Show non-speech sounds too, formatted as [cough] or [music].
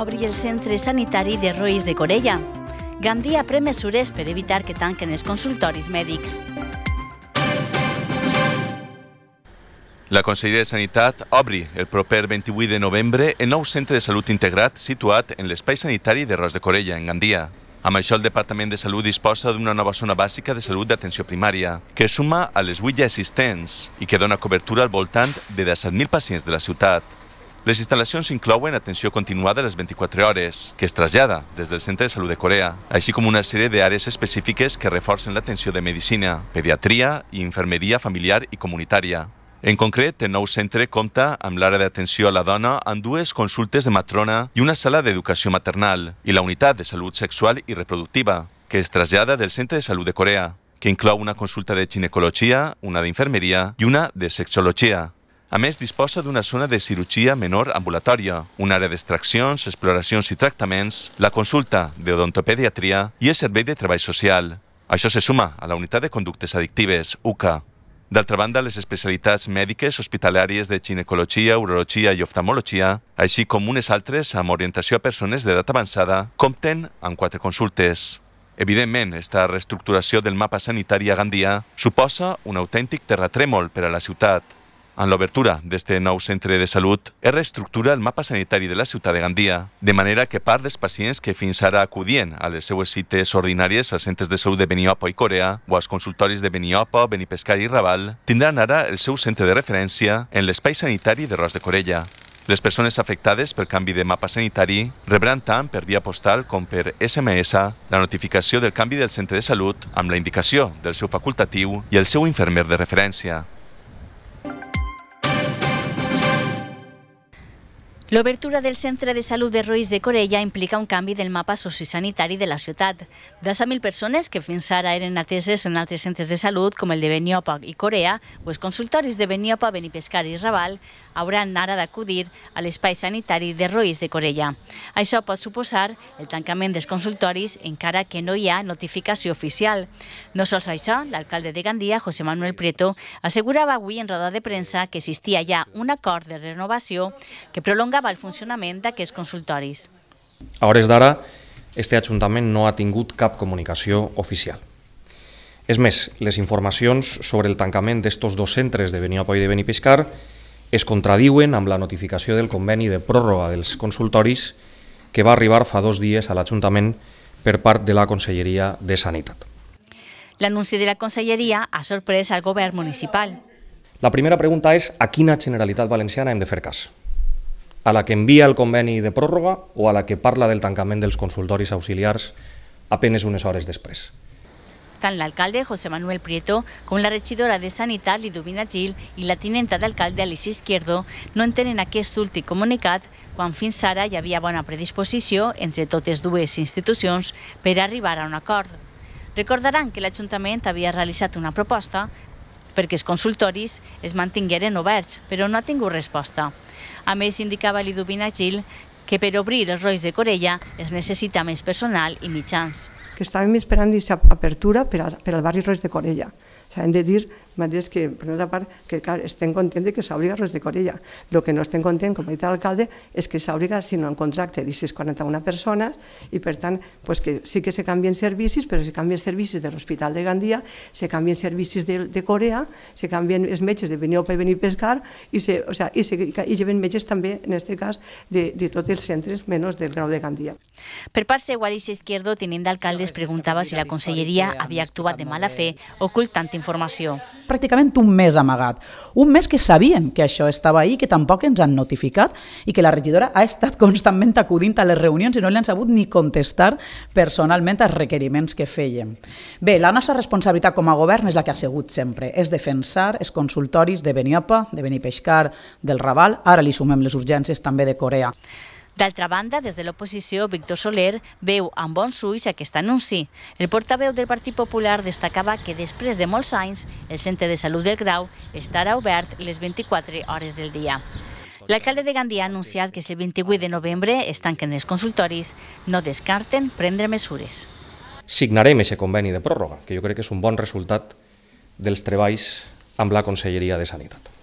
obri el centre sanitari de Roís de Corella. Gandia pren mesures per evitar que tanquen els consultoris mèdics. La Conselleria de Sanitat obri el proper 28 de novembre el nou centre de salut integrat situat en l'espai sanitari de Ros de Corella, en Gandia. Amb això, el Departament de Salut disposa d'una nova zona bàsica de salut d'atenció primària, que suma a les 8 ja existents i que dona cobertura al voltant de 17.000 pacients de la ciutat. Les instal·lacions inclouen atenció continuada a les 24 hores, que es trasllada des del Centre de Salut de Corea, així com una sèrie d'àrees específiques que reforcen l'atenció de medicina, pediatria i infermeria familiar i comunitària. En concret, el nou centre compta amb l'àrea d'atenció a la dona amb dues consultes de matrona i una sala d'educació maternal i la unitat de salut sexual i reproductiva, que es trasllada del Centre de Salut de Corea, que inclou una consulta de ginecologia, una d'infermeria i una de sexologia. A més, disposa d'una zona de cirurgia menor ambulatòria, una àrea d'extraccions, exploracions i tractaments, la consulta d'odontopediatria i el servei de treball social. Això se suma a la unitat de conductes addictives, UCA. D'altra banda, les especialitats mèdiques hospitalàries de ginecologia, urologia i oftalmologia, així com unes altres amb orientació a persones d'edat avançada, compten amb quatre consultes. Evidentment, esta reestructuració del mapa sanitari a Gandia suposa un autèntic terratrèmol per a la ciutat, en l'obertura d'este nou centre de salut es reestructura el mapa sanitari de la ciutat de Gandia, de manera que part dels pacients que fins ara acudien a les seues cites ordinàries als centres de salut de Beniopo i Corea o als consultoris de Beniopo, Benipescar i Raval tindran ara el seu centre de referència en l'espai sanitari de Ros de Corella. Les persones afectades pel canvi de mapa sanitari rebran tant per via postal com per SMS la notificació del canvi del centre de salut amb la indicació del seu facultatiu i el seu infermer de referència. L'obertura del Centre de Salut de Roís de Corella implica un canvi del mapa sociosanitari de la ciutat. De 100.000 persones que fins ara eren ateses en altres centres de salut, com el de Beniopa i Corea, o els consultoris de Beniopa, Benipescar i Raval, hauran ara d'acudir a l'espai sanitari de Roís de Corella. Això pot suposar el tancament dels consultoris, encara que no hi ha notificació oficial. No sols això, l'alcalde de Gandia, José Manuel Prieto, assegurava avui en roda de premsa que existia ja un acord de renovació que prolonga millorava el funcionament d'aquests consultoris. A hores d'ara, este Ajuntament no ha tingut cap comunicació oficial. És més, les informacions sobre el tancament d'estos dos centres de Beniapó i de Benipiscar es contradiuen amb la notificació del conveni de pròrroga dels consultoris que va arribar fa dos dies a l'Ajuntament per part de la Conselleria de Sanitat. L'anunci de la Conselleria ha sorprès al govern municipal. La primera pregunta és a quina Generalitat Valenciana hem de fer cas? a la que envia el conveni de pròrroga o a la que parla del tancament dels consultoris auxiliars apenes unes hores després. Tant l'alcalde José Manuel Prieto com la regidora de Sanitat Lidovina Gil i la tinenta d'alcalde Alicia Izquierdo no entenen aquest últim comunicat quan fins ara hi havia bona predisposició entre totes dues institucions per arribar a un acord. Recordaran que l'Ajuntament havia realitzat una proposta perquè els consultoris es mantingueren oberts, però no ha tingut resposta. A més, indicava l'Idubina Gil que per obrir els rois de Corella es necessita més personal i mitjans. Que estàvem esperant aquesta apertura per, a, per al barri Rois de Corella. O sigui, hem de dir Matías, que per una part, que clar, estem contents que s'obriga Ros de Corella. El que no estem contents, com ha dit l'alcalde, és que s'obriga, si no en contracte, 1641 persones, i per tant, pues que sí que se canvien servicis, però se canvien servicis de l'Hospital de Gandia, se canvien servicis de, de Corea, se canvien els metges de venir a pescar, i, se, o sea, i, se, i lleven metges també, en aquest cas, de, de tots els centres, menys del grau de Gandia. Per part seva, Alicia Izquierdo, tinent d'alcalde, es preguntava si la conselleria havia actuat de mala fe ocultant informació pràcticament un mes amagat. Un mes que sabien que això estava ahí, que tampoc ens han notificat i que la regidora ha estat [laughs] constantment acudint a les reunions i no li han sabut ni contestar personalment als requeriments que fèiem. Bé, la nostra responsabilitat com a govern és la que ha sigut sempre, és defensar els consultoris de Beniopa, de Benipeixcar, del Raval, ara li sumem les urgències també de Corea. D'altra banda, des de l'oposició, Víctor Soler veu amb bons ulls aquest anunci. El portaveu del Partit Popular destacava que després de molts anys el Centre de Salut del Grau estarà obert les 24 hores del dia. L'alcalde de Gandia ha anunciat que si el 28 de novembre es tanquen els consultoris, no descarten prendre mesures. Signarem aquest conveni de pròrroga, que jo crec que és un bon resultat dels treballs amb la Conselleria de Sanitat.